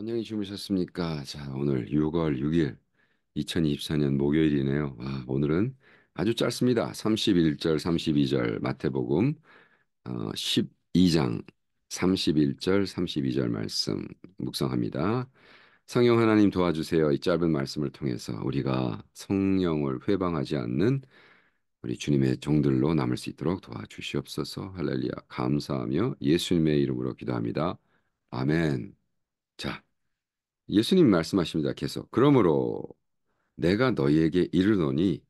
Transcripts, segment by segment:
안녕히 주무셨습니까? 자, 오늘 6월 6일 2024년 목요일이네요. 와, 아, 오늘은 아주 짧습니다. 31절, 32절 마태복음 어, 12장 31절, 32절 말씀 묵상합니다. 성령 하나님 도와주세요. 이 짧은 말씀을 통해서 우리가 성령을 회방하지 않는 우리 주님의 종들로 남을 수 있도록 도와주시옵소서. 할렐루야. 감사하며 예수님의 이름으로 기도합니다. 아멘. 자, 예수님 말씀하십니다. 계속. 그러므로 내가 너희에게 이르노니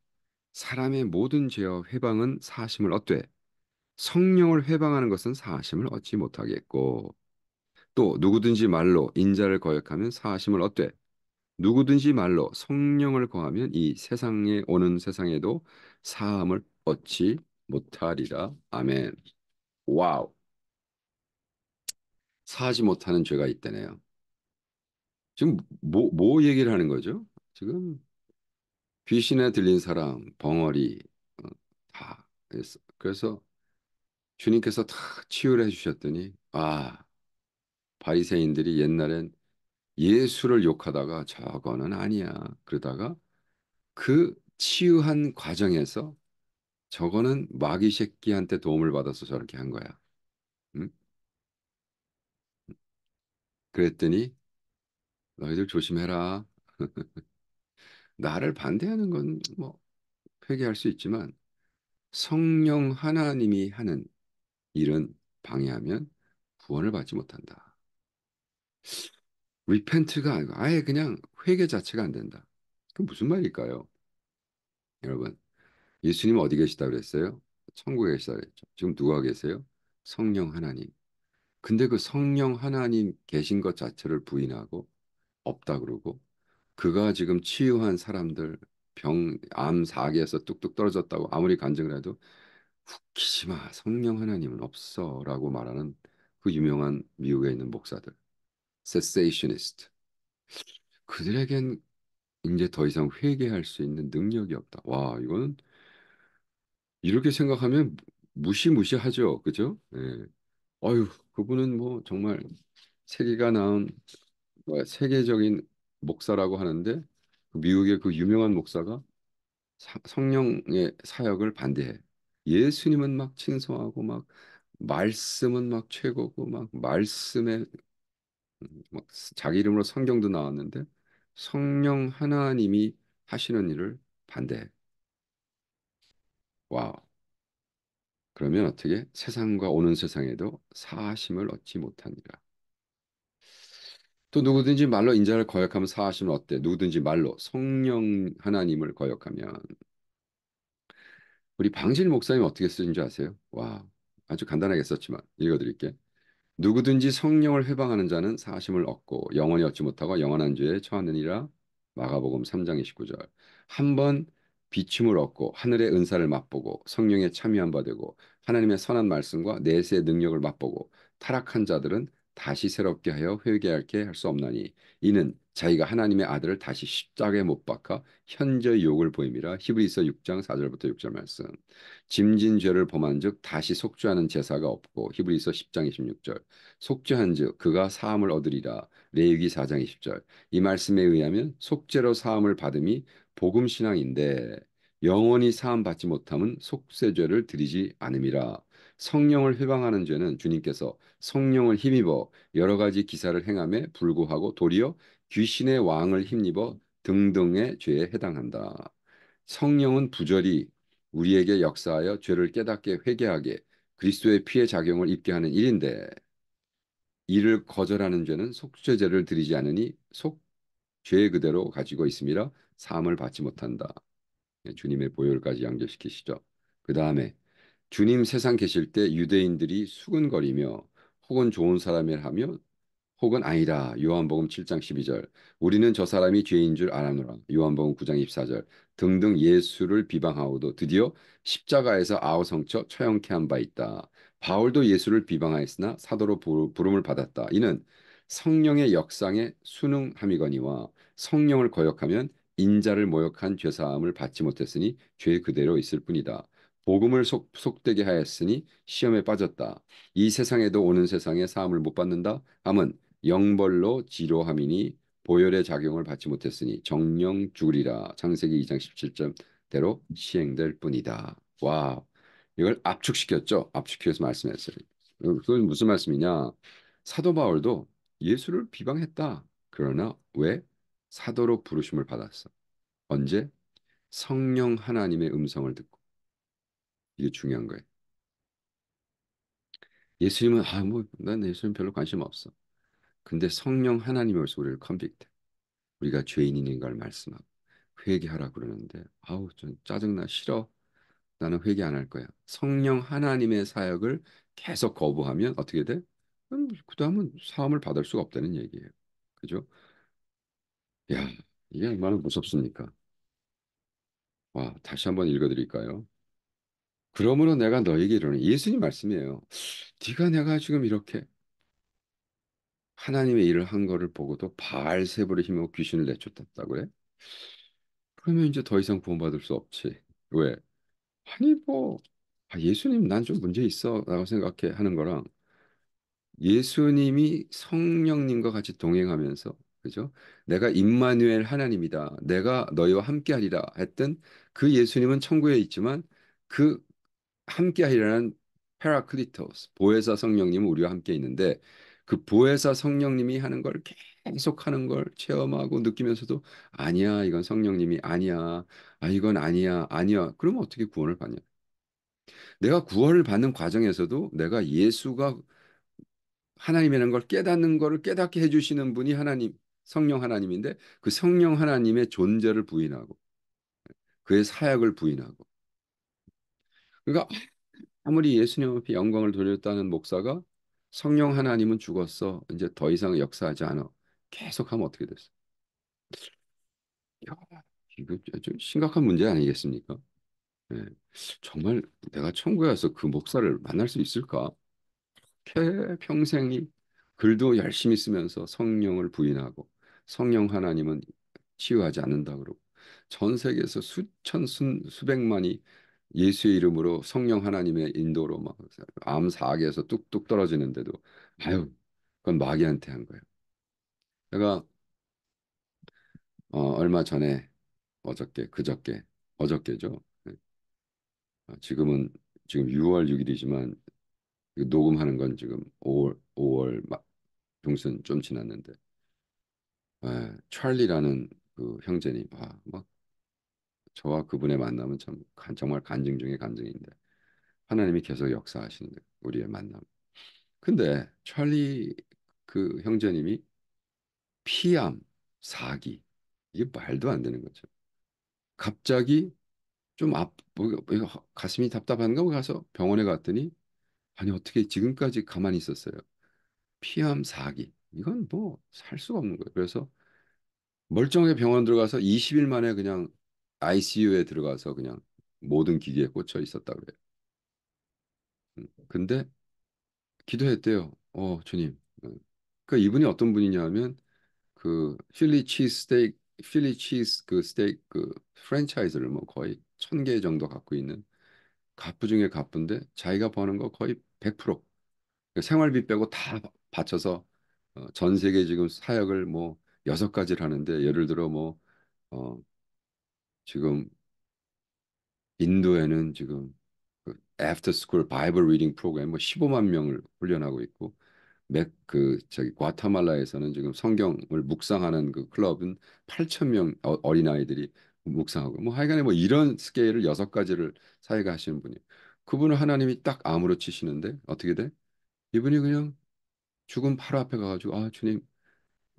사람의 모든 죄와 회방은 사심을 얻되 성령을 회방하는 것은 사심을 얻지 못하겠고 또 누구든지 말로 인자를 거역하면 사심을 얻되 누구든지 말로 성령을 거하면 이 세상에 오는 세상에도 사함을 얻지 못하리라. 아멘. 와우. 사하지 못하는 죄가 있다네요. 지금 뭐, 뭐 얘기를 하는 거죠? 지금 귀신에 들린 사람, 벙어리 어, 다 했어. 그래서 주님께서 다 치유를 해주셨더니 아 바리새인들이 옛날엔 예수를 욕하다가 저거는 아니야 그러다가 그 치유한 과정에서 저거는 마귀 새끼한테 도움을 받아서 저렇게 한 거야. 응? 그랬더니 너희들 조심해라. 나를 반대하는 건뭐 회개할 수 있지만 성령 하나님이 하는 일은 방해하면 구원을 받지 못한다. 리펜트가 아니고 아예 그냥 회개 자체가 안 된다. 그 무슨 말일까요? 여러분, 예수님 어디 계시다 그랬어요? 천국에 계시다 그랬죠. 지금 누가 계세요? 성령 하나님. 근데 그 성령 하나님 계신 것 자체를 부인하고 없다 그러고 그가 지금 치유한 사람들 병암 사기에서 뚝뚝 떨어졌다고 아무리 간증을 해도 후키시마 성령 하나님은 없어라고 말하는 그 유명한 미국에 있는 목사들 세세이셔니스트 그들에겐 이제 더 이상 회개할 수 있는 능력이 없다. 와 이거는 이렇게 생각하면 무시무시하죠, 그죠? 예. 아유 그분은 뭐 정말 세계가 나온 어, 세계적인 목사라고 하는데 그 미국의 그 유명한 목사가 성령의 사역을 반대해. 예수님은 막 칭송하고 막 말씀은 막 최고고 막 말씀에 음, 막 자기 이름으로 성경도 나왔는데 성령 하나님이 하시는 일을 반대해. 와 그러면 어떻게 세상과 오는 세상에도 사심을 얻지 못하니라. 또 누구든지 말로 인자를 거역하면 사하시면 어때? 누구든지 말로 성령 하나님을 거역하면 우리 방실 목사님 어떻게 쓰신 줄 아세요? 와 아주 간단하게 썼지만 읽어드릴게. 누구든지 성령을 회방하는 자는 사심을 얻고 영원히 얻지 못하고 영원한 죄에 처하느니라. 마가복음 3장 29절. 한 번 비춤을 얻고 하늘의 은사를 맛보고 성령에 참여한 바 되고 하나님의 선한 말씀과 내세의 능력을 맛보고 타락한 자들은 다시 새롭게 하여 회개할게 할 수 없나니 이는 자기가 하나님의 아들을 다시 십자가에 못 박아 현재의 욕을 보임이라 히브리서 6장 4절부터 6절 말씀 짐진 죄를 범한즉 다시 속죄하는 제사가 없고 히브리서 10장 26절 속죄한즉 그가 사함을 얻으리라 레위기 4장 20절 이 말씀에 의하면 속죄로 사함을 받음이 복음 신앙인데 영원히 사함 받지 못함은 속죄죄를 드리지 않음이라 성령을 회방하는 죄는 주님께서 성령을 힘입어 여러 가지 기사를 행함에 불구하고 도리어 귀신의 왕을 힘입어 등등의 죄에 해당한다. 성령은 부절히 우리에게 역사하여 죄를 깨닫게 회개하게 그리스도의 피의 작용을 입게 하는 일인데 이를 거절하는 죄는 속죄죄를 드리지 않으니 속죄 그대로 가지고 있음이라 사을 받지 못한다. 예, 주님의 보혈까지 연결시키시죠. 그 다음에 주님 세상 계실 때 유대인들이 수근거리며 혹은 좋은 사람이라 하며 혹은 아니라 요한복음 7장 12절 우리는 저 사람이 죄인 줄 알아노라 요한복음 9장 24절 등등 예수를 비방하오도 드디어 십자가에서 아우성처 처형케 한 바 있다 바울도 예수를 비방하였으나 사도로 부름을 받았다 이는 성령의 역상에 순응함이거니와 성령을 거역하면 인자를 모욕한 죄사함을 받지 못했으니 죄 그대로 있을 뿐이다 복음을 속, 속되게 하였으니 시험에 빠졌다. 이 세상에도 오는 세상에 사함을 못 받는다. 함은 영벌로 지로함이니 보혈의 작용을 받지 못했으니 정령 죽으리라. 장세기 2장 17절대로 시행될 뿐이다. 와, 이걸 압축시켰죠. 압축해서 말씀했어요. 그건 무슨 말씀이냐? 사도 바울도 예수를 비방했다. 그러나 왜 사도로 부르심을 받았어? 언제 성령 하나님의 음성을 듣고 이게 중요한 거예요. 예수님은 아 뭐 난 예수님 별로 관심 없어. 근데 성령 하나님으로리를 컨빅트 우리가 죄인인 걸 말씀하고 회개하라 그러는데 아우 전 짜증나 싫어 나는 회개 안 할 거야. 성령 하나님의 사역을 계속 거부하면 어떻게 돼? 그 다음은 사함을 받을 수가 없다는 얘기예요. 그죠? 야 이게 얼마나 무섭습니까? 와 다시 한번 읽어드릴까요? 그러므로 내가 너에게 이르는 예수님 말씀이에요. 네가 내가 지금 이렇게 하나님의 일을 한 거를 보고도 바세불의 힘으로 귀신을 내쫓았다고 그 그러면 이제 더 이상 구원받을 수 없지. 왜? 아니 뭐 아, 예수님 난 좀 문제 있어 라고 생각해 하는 거랑 예수님이 성령님과 같이 동행하면서 그죠? 내가 임마누엘 하나님이다. 내가 너희와 함께하리라 했던 그 예수님은 천국에 있지만 그 함께 하려는 페라클리토스 보혜사 성령님은 우리와 함께 있는데 그 보혜사 성령님이 하는 걸 계속 하는 걸 체험하고 느끼면서도 아니야 이건 성령님이 아니야 아 이건 아니야 아니야 그러면 어떻게 구원을 받냐 내가 구원을 받는 과정에서도 내가 예수가 하나님이라는 걸 깨닫는 거를 깨닫게 해주시는 분이 하나님 성령 하나님인데 그 성령 하나님의 존재를 부인하고 그의 사약을 부인하고 그러니까 아무리 예수님 앞에 영광을 돌렸다는 목사가 성령 하나님은 죽었어. 이제 더 이상 역사하지 않아. 계속하면 어떻게 됐어? 야, 이거 좀 심각한 문제 아니겠습니까? 네. 정말 내가 천국에 와서 그 목사를 만날 수 있을까? 이 평생이 글도 열심히 쓰면서 성령을 부인하고 성령 하나님은 치유하지 않는다 그러고 전 세계에서 수천 수, 수백만이 예수의 이름으로 성령 하나님의 인도로 막 암 사악에서 뚝뚝 떨어지는데도 아유 그건 마귀한테 한 거예요. 제가 어, 얼마 전에 어저께 그저께 어저께죠. 어, 지금은 지금 6월 6일이지만 그 녹음하는 건 지금 5월 5월 막 중순 좀 지났는데 에, 찰리라는 그 형제님 아, 막 저와 그분의 만남은 참 정말 간증 중의 간증인데 하나님이 계속 역사하시는 우리의 만남. 근데 찰리 그 형제님이 피암 사기 이게 말도 안 되는 거죠. 갑자기 좀 앞, 뭐, 가슴이 답답한가 뭐 가서 병원에 갔더니 아니 어떻게 지금까지 가만히 있었어요. 피암 사기 이건 뭐 살 수가 없는 거예요. 그래서 멀쩡하게 병원 들어가서 20일 만에 그냥 ICU에 들어가서 그냥 모든 기기에 꽂혀 있었다 그래요. 음, 근데 기도했대요. 어, 주님. 그 이분이 어떤 분이냐면 그 필리 치스 스테이크 필리 치스 그 스테이크 그 프랜차이즈를 뭐 거의 천 개 정도 갖고 있는 가부 중에 가부인데 자기가 버는 거 거의 100% 그러니까 생활비 빼고 다 바쳐서 어, 전 세계 지금 사역을 뭐 여섯 가지를 하는데 예를 들어 뭐 어, 지금 인도에는 지금 그 애프터 스쿨 바이블 리딩 프로그램 뭐 15만 명을 훈련하고 있고 맥그 저기 과타말라에서는 지금 성경을 묵상하는 그 클럽은 8천 명 어, 어린아이들이 묵상하고 뭐 하여간에 뭐 이런 스케일을 여섯 가지를 사회가 하시는 분이 그분을 하나님이 딱 암으로 치시는데 어떻게 돼? 이분이 그냥 죽음 바로 앞에 가가지고 아 주님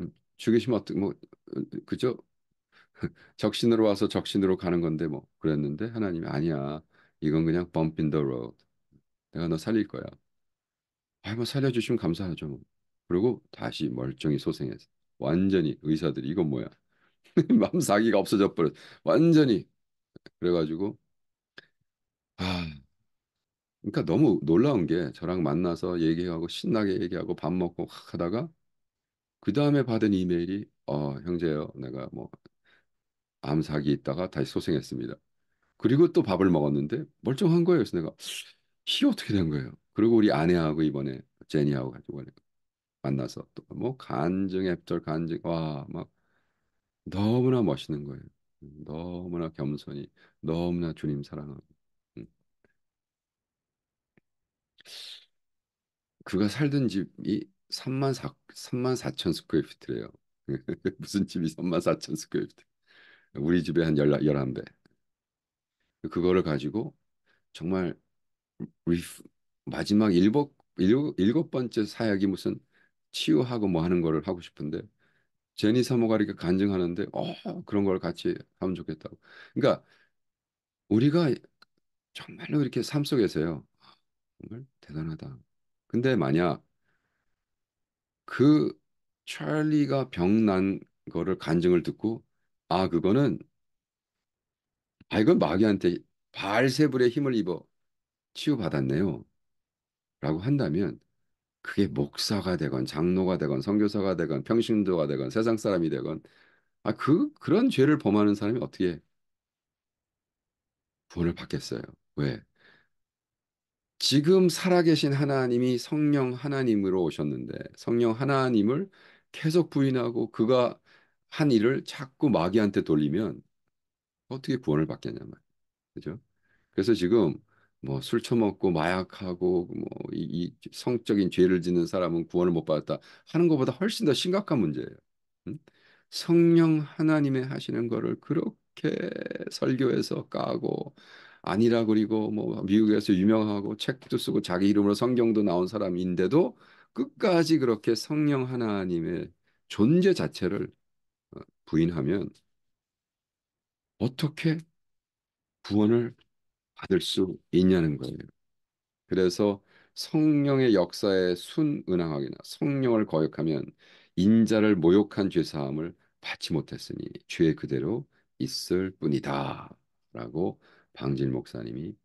음, 죽이시면 어떻게 뭐 어, 그죠? 적신으로 와서 적신으로 가는 건데 뭐 그랬는데 하나님이 아니야 이건 그냥 bump in the road 내가 너 살릴 거야 아뭐 살려주시면 감사하죠 뭐. 그리고 다시 멀쩡히 소생해서 완전히 의사들이 이건 뭐야 맘사기가 없어져 버렸 완전히 그래가지고 아 그러니까 너무 놀라운 게 저랑 만나서 얘기하고 신나게 얘기하고 밥 먹고 하다가 그 다음에 받은 이메일이 어 형제요 내가 뭐 암사기 있다가 다시 소생했습니다. 그리고 또 밥을 먹었는데 멀쩡한 거예요. 그래서 내가 이 어떻게 된 거예요? 그리고 우리 아내하고 이번에 제니하고 가지고 만나서 또 뭐 간증 앱절 간증 와막 너무나 멋있는 거예요. 너무나 겸손히 너무나 주님 사랑하고 음. 그가 살던 집이 3만 4, 천 스퀘어피트래요. 무슨 집이 3만 4천 스퀘어피트. 우리 집에 한 열라, 11배. 그거를 가지고 정말 리프, 마지막 일곱, 일곱, 일곱 번째 사약이 무슨 치유하고 뭐 하는 거를 하고 싶은데 제니 사모가 이렇게 간증하는데 어 그런 걸 같이 하면 좋겠다고. 그러니까 우리가 정말로 이렇게 삶 속에서요. 정말 대단하다. 근데 만약 그 찰리가 병난 거를 간증을 듣고 아, 그거는 아, 이은 마귀한테 발세불의 힘을 입어 치유받았네요. 라고 한다면 그게 목사가 되건 장로가 되건 선교사가 되건 평신도가 되건 세상 사람이 되건 아, 그 그런 죄를 범하는 사람이 어떻게 구원을 받겠어요? 왜? 지금 살아계신 하나님이 성령 하나님으로 오셨는데 성령 하나님을 계속 부인하고 그가 한 일을 자꾸 마귀한테 돌리면 어떻게 구원을 받겠냐 말이에요. 그죠? 그래서 지금 뭐 술 처먹고 마약하고 뭐이 이 성적인 죄를 짓는 사람은 구원을 못 받았다 하는 것보다 훨씬 더 심각한 문제예요. 성령 하나님의 하시는 거를 그렇게 설교해서 까고 아니라 그리고 뭐 미국에서 유명하고 책도 쓰고 자기 이름으로 성경도 나온 사람인데도 끝까지 그렇게 성령 하나님의 존재 자체를 부인하면 어떻게 구원을 받을 수 있냐는 거예요. 그래서 성령의 역사에 순응하거나 성령을 거역하면 인자를 모욕한 죄 사함을 받지 못했으니 죄 그대로 있을 뿐이다라고 방질 목사님이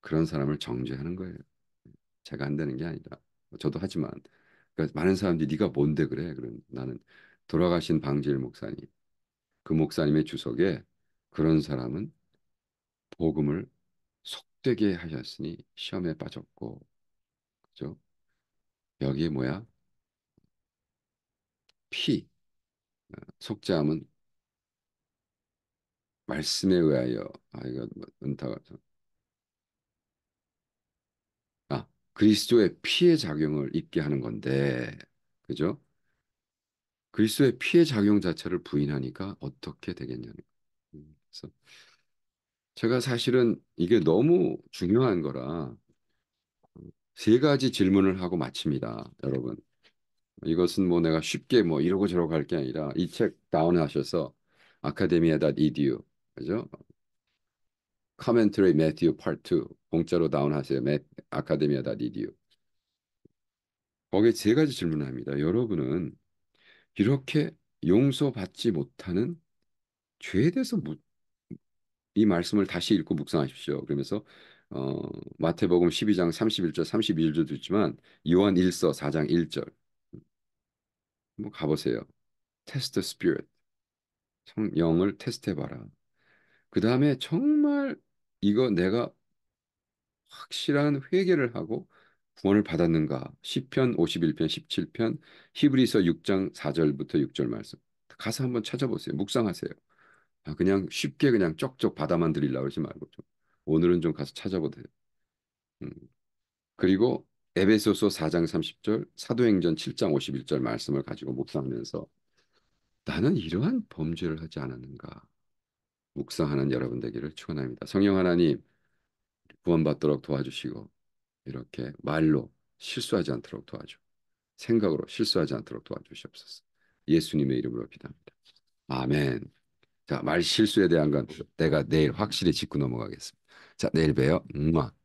그런 사람을 정죄하는 거예요. 제가 한다는 게 아니라 뭐 저도 하지만 그러니까 많은 사람들이 네가 뭔데 그래? 그런 나는 돌아가신 방질 목사님 그 목사님의 주석에 그런 사람은 복음을 속되게 하셨으니 시험에 빠졌고 그죠? 여기에 뭐야? 피 어, 속죄함은 말씀에 의하여 아 이거 뭐 은타가 아 그리스도의 피의 작용을 입게 하는 건데 그죠? 그리스도의 피해 작용 자체를 부인하니까 어떻게 되겠냐는 거 음, 그래서 제가 사실은 이게 너무 중요한 거라 어, 세 가지 질문을 하고 마칩니다, 여러분. 이것은 뭐 내가 쉽게 뭐 이러고 저러고 할 게 아니라 이 책 다운하셔서 아카데미아닷 이디유 그죠? 커멘트리 매튜 파트 2 공짜로 다운하세요. 아카데미아닷 이디유 거기에 세 가지 질문을 합니다. 여러분은 이렇게 용서받지 못하는 죄에 대해서 무, 이 말씀을 다시 읽고 묵상하십시오. 그러면서 어, 마태복음 12장 31절 32절도 있지만 요한 1서 4장 1절 한 가보세요. 테스트 스피릿 성령을 테스트해봐라. 그 다음에 정말 이거 내가 확실한 회개를 하고 구원을 받았는가? 시편 51편 17편 히브리서 6장 4절부터 6절 말씀. 가서 한번 찾아보세요. 묵상하세요. 아, 그냥 쉽게 그냥 쩍쩍 받아만 드리려고 하지 말고 좀 오늘은 좀 가서 찾아보세요. 음. 그리고 에베소서 4장 30절, 사도행전 7장 51절 말씀을 가지고 묵상하면서 나는 이러한 범죄를 하지 않았는가 묵상하는 여러분 되기를 축원합니다. 성령 하나님 구원받도록 도와주시고 이렇게 말로 실수하지 않도록 도와줘. 생각으로 실수하지 않도록 도와주시옵소서. 예수님의 이름으로 기도합니다. 아멘. 자, 말 실수에 대한 건 내가 내일 확실히 짚고 넘어가겠습니다. 자, 내일 봬요. 음악. 아.